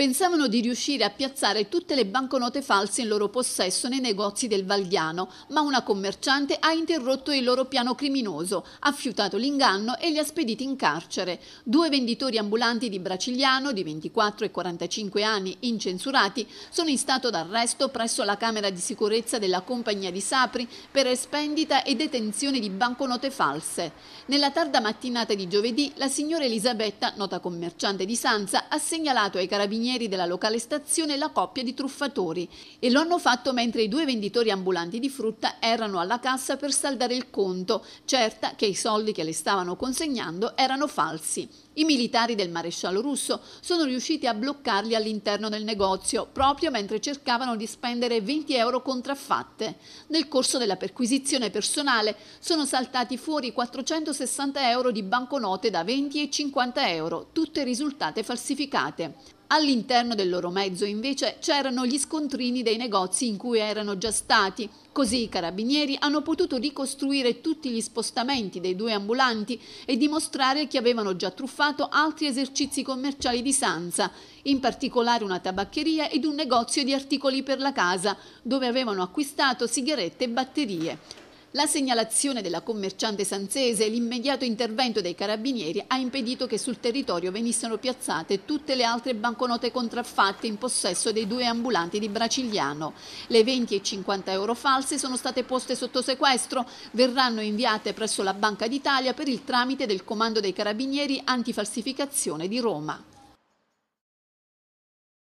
Pensavano di riuscire a piazzare tutte le banconote false in loro possesso nei negozi del Valdiano, ma una commerciante ha interrotto il loro piano criminoso, ha fiutato l'inganno e li ha spediti in carcere. Due venditori ambulanti di Bracigliano, di 24 e 45 anni, incensurati, sono in stato d'arresto presso la Camera di Sicurezza della Compagnia di Sapri per espendita e detenzione di banconote false. Nella tarda mattinata di giovedì, la signora Elisabetta, nota commerciante di Sanza, ha segnalato ai carabinieri carabinieri della locale stazione la coppia di truffatori e lo hanno fatto mentre i due venditori ambulanti di frutta erano alla cassa per saldare il conto, certa che i soldi che le stavano consegnando erano falsi. I militari del maresciallo russo sono riusciti a bloccarli all'interno del negozio proprio mentre cercavano di spendere 20 euro contraffatte. Nel corso della perquisizione personale sono saltati fuori 460 euro di banconote da 20 e 50 euro, tutte risultate falsificate. All'interno del loro mezzo invece c'erano gli scontrini dei negozi in cui erano già stati, così i carabinieri hanno potuto ricostruire tutti gli spostamenti dei due ambulanti e dimostrare che avevano già truffato altri esercizi commerciali di Sanza, in particolare una tabaccheria ed un negozio di articoli per la casa, dove avevano acquistato sigarette e batterie. La segnalazione della commerciante sanzese e l'immediato intervento dei carabinieri ha impedito che sul territorio venissero piazzate tutte le altre banconote contraffatte in possesso dei due ambulanti di Bracigliano. Le 20 e 50 euro false sono state poste sotto sequestro, verranno inviate presso la Banca d'Italia per il tramite del Comando dei Carabinieri Antifalsificazione di Roma.